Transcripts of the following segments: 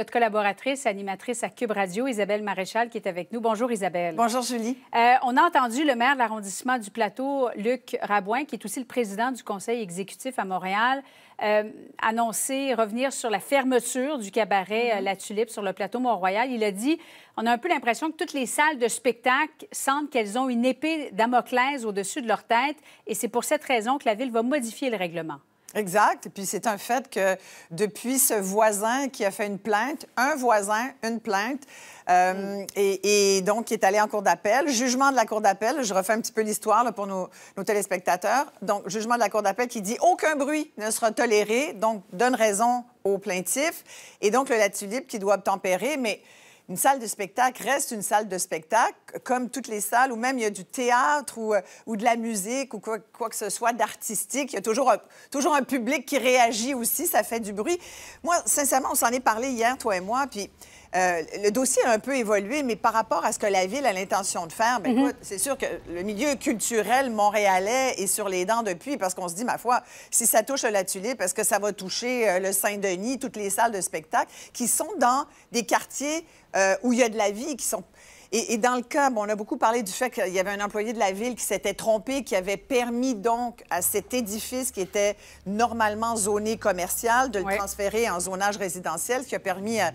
notre collaboratrice, animatrice à Cube Radio, Isabelle Maréchal, qui est avec nous. Bonjour Isabelle. Bonjour Julie. Euh, on a entendu le maire de l'arrondissement du Plateau, Luc Rabouin, qui est aussi le président du conseil exécutif à Montréal, euh, annoncer, revenir sur la fermeture du cabaret euh, mhm. La Tulipe sur le plateau Mont-Royal. Il a dit on a un peu l'impression que toutes les salles de spectacle sentent qu'elles ont une épée d'Amoclès au-dessus de leur tête et c'est pour cette raison que la ville va modifier le règlement. Exact. Et puis c'est un fait que depuis ce voisin qui a fait une plainte, un voisin, une plainte, euh, mm. et, donc qui est allé en cour d'appel, jugement de la cour d'appel, je refais un petit peu l'histoire pour nos, téléspectateurs, donc jugement de la cour d'appel qui dit aucun bruit ne sera toléré, donc donne raison au plaintif, et donc le latulipe qui doit obtempérer, mais une salle de spectacle reste une salle de spectacle, comme toutes les salles, ou même il y a du théâtre ou, euh, de la musique ou quoi, que ce soit d'artistique. Il y a toujours un, toujours un public qui réagit aussi, ça fait du bruit. Moi, sincèrement, on s'en est parlé hier, toi et moi, puis euh, le dossier a un peu évolué, mais par rapport à ce que la ville a l'intention de faire, ben, mhm. c'est sûr que le milieu culturel montréalais est sur les dents depuis parce qu'on se dit, ma foi, si ça touche la tulipe, parce que ça va toucher euh, le Saint-Denis, toutes les salles de spectacle qui sont dans des quartiers euh, où il y a de la vie, qui sont et, dans le cas, on a beaucoup parlé du fait qu'il y avait un employé de la ville qui s'était trompé, qui avait permis donc à cet édifice qui était normalement zoné commercial de le transférer en zonage résidentiel, ce qui a permis à,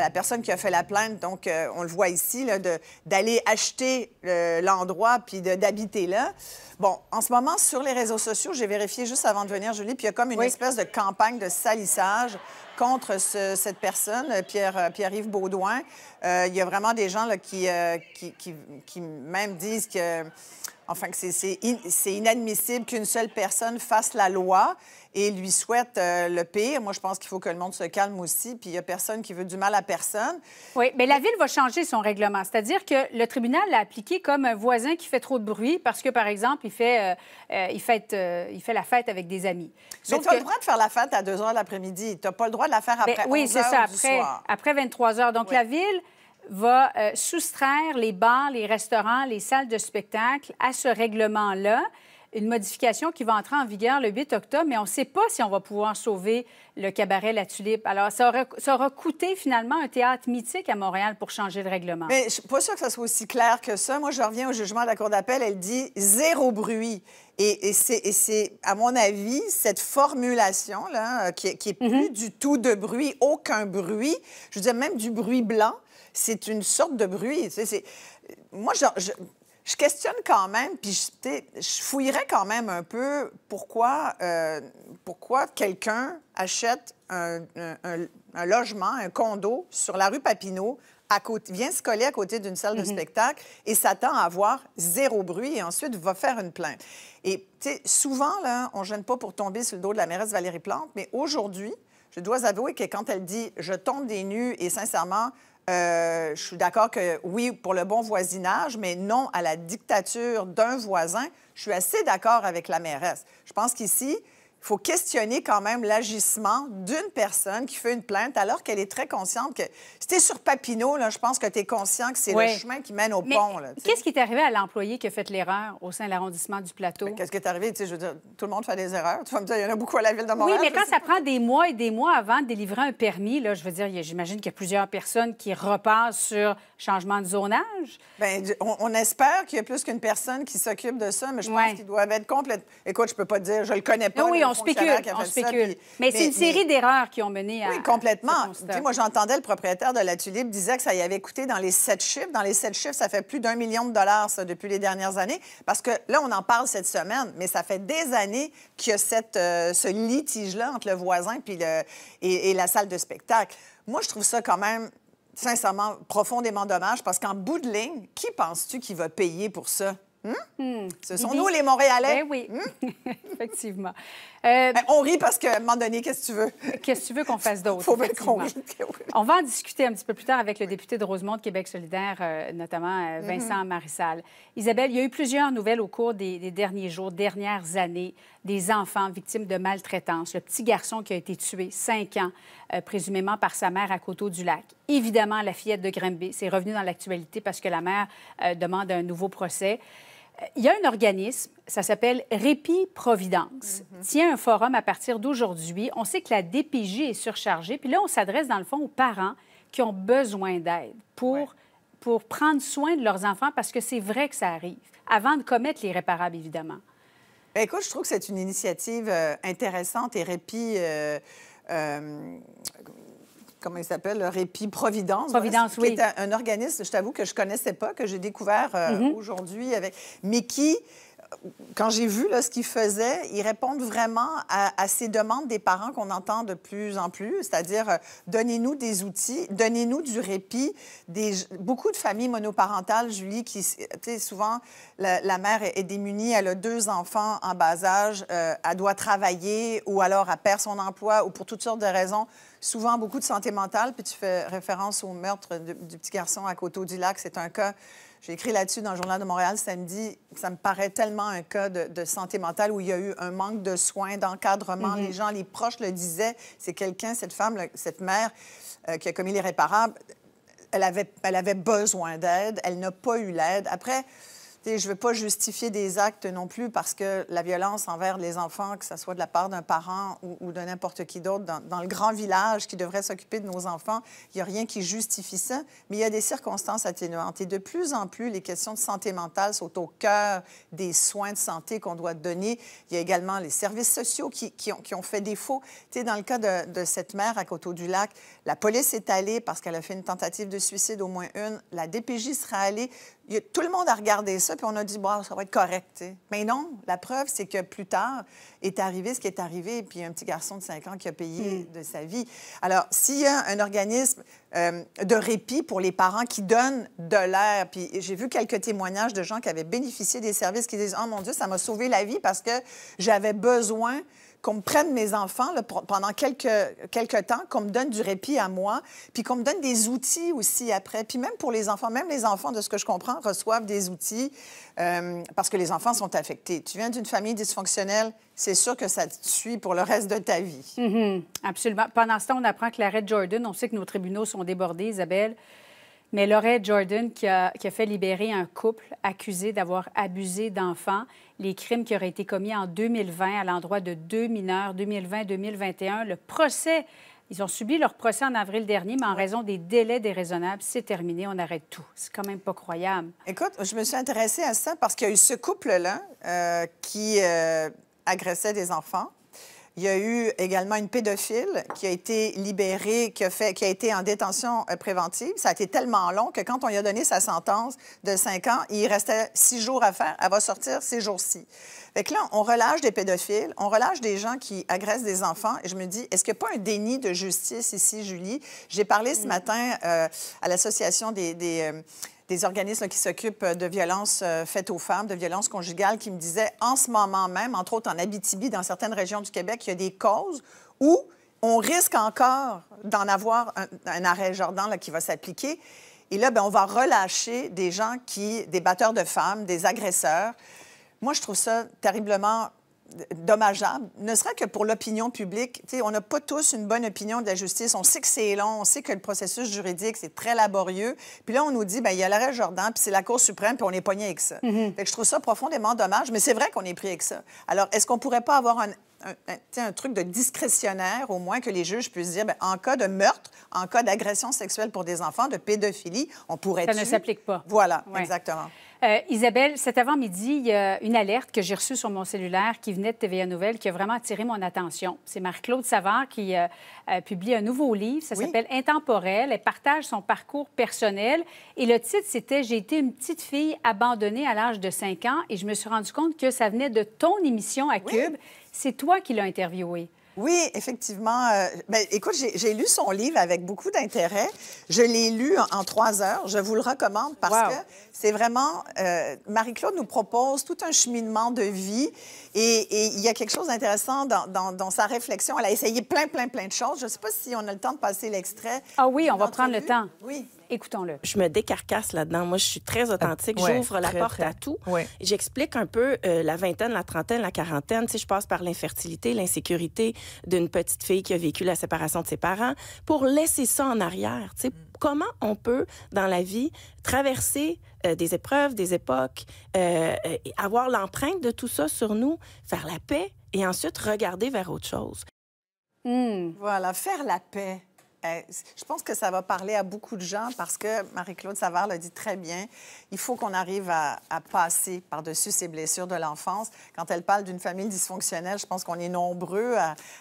la personne qui a fait la plainte, donc euh, on le voit ici, d'aller acheter euh, l'endroit puis d'habiter là. Bon, en ce moment, sur les réseaux sociaux, j'ai vérifié juste avant de venir, Julie, puis il y a comme une espèce de campagne de salissage contre cette personne, Pierre, Pierre-Yves Baudouin. Euh, il y a vraiment des gens euh, qui, qui, même disent que Enfin, c'est inadmissible qu'une seule personne fasse la loi et lui souhaite euh, le pire. Moi, je pense qu'il faut que le monde se calme aussi, puis il n'y a personne qui veut du mal à personne. Oui, mais la Ville va changer son règlement. C'est-à-dire que le tribunal l'a appliqué comme un voisin qui fait trop de bruit parce que, par exemple, il fait, euh, euh, il fait, il fait la fête avec des amis. mais tu as le droit de faire la fête à 2 h l'après-midi. Tu n'as pas le droit de la faire ben après soir. Oui, c'est ça, après, 23 h Donc, la Ville va euh, soustraire les bars, les restaurants, les salles de spectacle à ce règlement-là. Une modification qui va entrer en vigueur le 8 octobre, mais on ne sait pas si on va pouvoir sauver le cabaret La Tulipe. Alors, ça aura, ça aura coûté finalement un théâtre mythique à Montréal pour changer le règlement. Mais je suis pas sûre que ça soit aussi clair que ça. Moi, je reviens au jugement de la Cour d'appel. Elle dit zéro bruit. Et, c'est, à mon avis, cette formulation-là, qui, euh, qui est mhm. plus du tout de bruit, aucun bruit, je veux dire, même du bruit blanc, c'est une sorte de bruit. Moi, je, questionne quand même, puis je, fouillerais quand même un peu pourquoi, euh, pourquoi quelqu'un achète un, logement, un condo sur la rue Papineau. À côté, vient se coller à côté d'une salle de mm-hmm. spectacle et s'attend à avoir zéro bruit et ensuite va faire une plainte. Et souvent, là, on ne gêne pas pour tomber sur le dos de la mairesse Valérie Plante, mais aujourd'hui, je dois avouer que quand elle dit je tombe des nues et sincèrement, euh, je suis d'accord que oui, pour le bon voisinage, mais non à la dictature d'un voisin, je suis assez d'accord avec la mairesse. Je pense qu'ici, il faut questionner quand même l'agissement d'une personne qui fait une plainte alors qu'elle est très consciente que si sur Papineau, là, je pense que tu es conscient que c'est le chemin qui mène au pont. Qu'est-ce qui est arrivé à l'employé qui a fait l'erreur au sein de l'arrondissement du plateau? Ben, qu'est-ce qui est arrivé? je veux dire, tout le monde fait des erreurs. Tu vas me dire, il y en a beaucoup à la ville de Montréal. Oui, mais quand ça prend des mois et des mois avant de délivrer un permis, là, je veux dire, j'imagine qu'il y a plusieurs personnes qui repassent sur changement de zonage. Bien, on, espère qu'il y a plus qu'une personne qui s'occupe de ça, mais je pense qu'ils doivent être complètement... Écoute, je peux pas dire, je le connais pas on spécule. mais, c'est une série d'erreurs qui ont mené à. Oui, complètement. moi, j'entendais le propriétaire de la Tulipe disait que ça y avait coûté dans les sept chiffres. Dans les sept chiffres, ça fait plus d'un million de dollars, ça, depuis les dernières années. Parce que là, on en parle cette semaine, mais ça fait des années qu'il y a cette, euh, ce litige-là entre le voisin puis le, et, et la salle de spectacle. Moi, je trouve ça quand même sincèrement profondément dommage parce qu'en bout de ligne, qui penses-tu qui va payer pour ça? Hein? Hmm. Ce sont nous, les Montréalais. Ben oui, hmm? effectivement. Ben, euh, on rit parce qu'à un moment donné, qu'est-ce que tu veux? Qu'est-ce que tu veux qu'on fasse d'autre? Ben on va en discuter un petit peu plus tard avec le député de Rosemont Québec solidaire, euh, notamment euh, mm-hmm. Vincent Marissal. Isabelle, il y a eu plusieurs nouvelles au cours des, derniers jours, dernières années, des enfants victimes de maltraitance. Le petit garçon qui a été tué, cinq ans, présumément par sa mère à Coteau-du-Lac. Évidemment, la fillette de Grimby, c'est revenu dans l'actualité parce que la mère demande un nouveau procès. Il y a un organisme, ça s'appelle Répi Providence, qui mhm. tient un forum à partir d'aujourd'hui. On sait que la DPJ est surchargée, puis là, on s'adresse dans le fond aux parents qui ont besoin d'aide pour, pour prendre soin de leurs enfants parce que c'est vrai que ça arrive, avant de commettre l'irréparable, évidemment. Ben, écoute, je trouve que c'est une initiative euh, intéressante et Répit. Euh, euh, comment il s'appelle, le répit Providence. Providence, oui. Qui est un, organisme, je t'avoue, que je ne connaissais pas, que j'ai découvert euh, mm-hmm. aujourd'hui, avec, mais qui quand j'ai vu ce qu'ils faisaient, ils répondent vraiment à, ces demandes des parents qu'on entend de plus en plus, c'est-à-dire euh, donnez-nous des outils, donnez-nous du répit. Des, beaucoup de familles monoparentales, Julie, qui, souvent, la, mère est démunie, elle a deux enfants en bas âge, euh, elle doit travailler ou alors elle perd son emploi ou pour toutes sortes de raisons souvent beaucoup de santé mentale, puis tu fais référence au meurtre du petit garçon à côté du lac c'est un cas j'ai écrit là-dessus dans le Journal de Montréal samedi. Ça me paraît tellement un cas de, santé mentale où il y a eu un manque de soins, d'encadrement. Mhm. Les gens, les proches le disaient. C'est quelqu'un, cette femme, cette mère, euh, qui a commis l'irréparable. Elle avait, elle avait besoin d'aide. Elle n'a pas eu l'aide. Après, je ne veux pas justifier des actes non plus parce que la violence envers les enfants, que ce soit de la part d'un parent ou, de n'importe qui d'autre dans, le grand village qui devrait s'occuper de nos enfants, il n'y a rien qui justifie ça, mais il y a des circonstances atténuantes. Et de plus en plus, les questions de santé mentale sont au cœur des soins de santé qu'on doit donner. Il y a également les services sociaux qui, ont, fait défaut. dans le cas de, cette mère à Coteau-du-Lac, la police est allée parce qu'elle a fait une tentative de suicide, au moins une. La DPJ sera allée tout le monde a regardé ça, puis on a dit, bon, ça va être correct. Mais non, la preuve, c'est que plus tard est arrivé ce qui est arrivé, puis un petit garçon de 5 ans qui a payé hmm. de sa vie. Alors, s'il y a un organisme euh, de répit pour les parents qui donnent de l'air, puis j'ai vu quelques témoignages de gens qui avaient bénéficié des services qui disent, oh mon Dieu, ça m'a sauvé la vie parce que j'avais besoin qu'on me prenne mes enfants pendant quelques, quelques temps, qu'on me donne du répit à moi, puis qu'on me donne des outils aussi après. Puis même pour les enfants, même les enfants, de ce que je comprends, reçoivent des outils euh, parce que les enfants sont affectés. Tu viens d'une famille dysfonctionnelle, c'est sûr que ça te suit pour le reste de ta vie. Mm-hmm. Absolument. Pendant ce temps, on apprend que l'arrêt Jordan, on sait que nos tribunaux sont débordés, Isabelle. Mais Laurette Jordan, qui a, fait libérer un couple accusé d'avoir abusé d'enfants, les crimes qui auraient été commis en 2020 à l'endroit de deux mineurs, 2020-2021, le procès, ils ont subi leur procès en avril dernier, mais en raison des délais déraisonnables, c'est terminé, on arrête tout. C'est quand même pas croyable. Écoute, je me suis intéressée à ça parce qu'il y a eu ce couple-là euh, qui euh, agressait des enfants il y a eu également une pédophile qui a été libérée, qui a, fait, qui a été en détention euh, préventive. Ça a été tellement long que quand on lui a donné sa sentence de cinq ans, il restait six jours à faire. Elle va sortir ces jours-ci. Fait là, on relâche des pédophiles, on relâche des gens qui agressent des enfants. Et je me dis, est-ce qu'il n'y a pas un déni de justice ici, Julie? J'ai parlé ce mm. matin euh, à l'Association des... Euh, des organismes qui s'occupent euh, de violences euh, faites aux femmes, de violences conjugales, qui me disaient en ce moment même, entre autres en Abitibi, dans certaines régions du Québec, il y a des causes où on risque encore d'en avoir un, arrêt Jordan qui va s'appliquer. Et là, ben, on va relâcher des gens qui, des batteurs de femmes, des agresseurs. Moi, je trouve ça terriblement dommageable, ne serait ce que pour l'opinion publique. on n'a pas tous une bonne opinion de la justice. On sait que c'est long, on sait que le processus juridique, c'est très laborieux. Puis là, on nous dit, ben il y a l'arrêt Jordan, puis c'est la Cour suprême, puis on est pogné avec ça. Mm-hmm. je trouve ça profondément dommage, mais c'est vrai qu'on est pris avec ça. Alors, est-ce qu'on pourrait pas avoir un un, truc de discrétionnaire, au moins que les juges puissent dire, ben, en cas de meurtre, en cas d'agression sexuelle pour des enfants, de pédophilie, on pourrait... Ça ne s'applique pas. Voilà, exactement. Euh, Isabelle, cet avant-midi, il y a une alerte que j'ai reçue sur mon cellulaire qui venait de TVA Nouvelle qui a vraiment attiré mon attention. C'est Marc-Claude Savard qui euh, a publie un nouveau livre, ça s'appelle Intemporel. Elle partage son parcours personnel. Et le titre, c'était J'ai été une petite fille abandonnée à l'âge de 5 ans et je me suis rendu compte que ça venait de ton émission à Cube c'est toi qui l'as interviewé. Oui, effectivement. Euh, ben, écoute, j'ai lu son livre avec beaucoup d'intérêt. Je l'ai lu en, trois heures. Je vous le recommande parce que c'est vraiment... Euh, Marie-Claude nous propose tout un cheminement de vie et, il y a quelque chose d'intéressant dans, dans, sa réflexion. Elle a essayé plein, plein, plein de choses. Je ne sais pas si on a le temps de passer l'extrait. Ah oui, on va prendre le temps. Oui. Écoutons-le. Je me décarcasse là-dedans. Moi, je suis très euh, authentique. J'ouvre la porte à tout. J'explique un peu euh, la vingtaine, la trentaine, la quarantaine. Tu je passe par l'infertilité, l'insécurité d'une petite fille qui a vécu la séparation de ses parents pour laisser ça en arrière. Tu sais, mm. comment on peut, dans la vie, traverser euh, des épreuves, des époques, avoir l'empreinte de tout ça sur nous, faire la paix et ensuite regarder vers autre chose. Hmm. Voilà, faire la paix. Ben, je pense que ça va parler à beaucoup de gens parce que Marie-Claude Savard l'a dit très bien. Il faut qu'on arrive à, passer par-dessus ces blessures de l'enfance. Quand elle parle d'une famille dysfonctionnelle, je pense qu'on est nombreux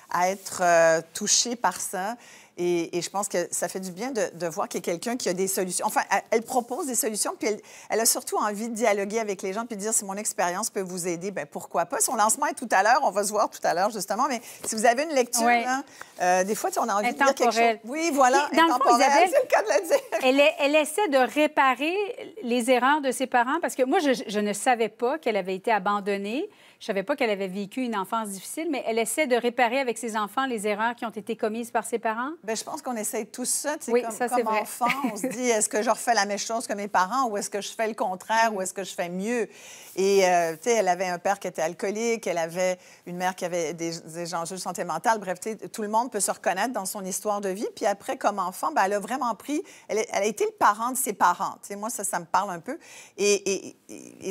à, être euh, touchés par ça. Et, je pense que ça fait du bien de, voir qu'il y a quelqu'un qui a des solutions. Enfin, elle, propose des solutions, puis elle, a surtout envie de dialoguer avec les gens, puis de dire si mon expérience peut vous aider, ben pourquoi pas. Son lancement est tout à l'heure, on va se voir tout à l'heure justement, mais si vous avez une lecture, hein, euh, des fois, on a envie de dire quelque chose. Oui, voilà, Dans le fond, Isabelle, cas de dire. Elle, elle, essaie de réparer les erreurs de ses parents, parce que moi, je, je ne savais pas qu'elle avait été abandonnée. Je savais pas qu'elle avait vécu une enfance difficile, mais elle essaie de réparer avec ses enfants les erreurs qui ont été commises par ses parents. Bien, je pense qu'on essaie tout ça. Oui, comme, ça, comme vrai. enfant, on se dit est-ce que je refais la même chose que mes parents ou est-ce que je fais le contraire ou est-ce que je fais mieux Et euh, tu sais, elle avait un père qui était alcoolique, elle avait une mère qui avait des, enjeux de santé mentale. Bref, tout le monde peut se reconnaître dans son histoire de vie. Puis après, comme enfant, bien, elle a vraiment pris. Elle, a été le parent de ses parents. sais, moi, ça, ça me parle un peu. Et,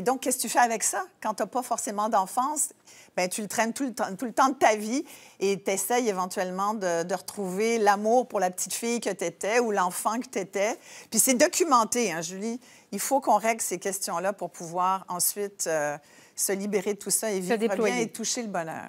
donc, qu'est-ce que tu fais avec ça quand tu n'as pas forcément d'enfant? ben, tu le traînes tout le, temps, tout le temps de ta vie et tu essayes éventuellement de, retrouver l'amour pour la petite fille que tu étais ou l'enfant que tu étais. Puis c'est documenté, hein, Julie. Il faut qu'on règle ces questions-là pour pouvoir ensuite euh, se libérer de tout ça et vivre bien et toucher le bonheur.